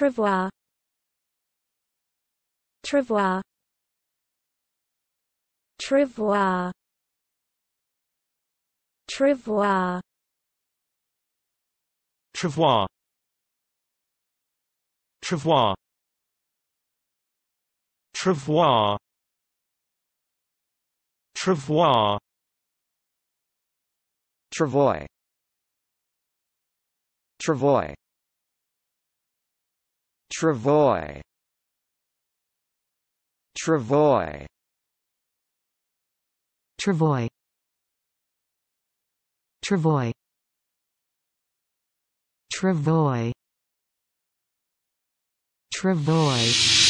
Trevoir Trevoir Trevoir Trevoir Trevoir Trevoir Trevoir Trevoir Travoy Travoy Travoy Travoy Travoy Travoy Travoy Travoy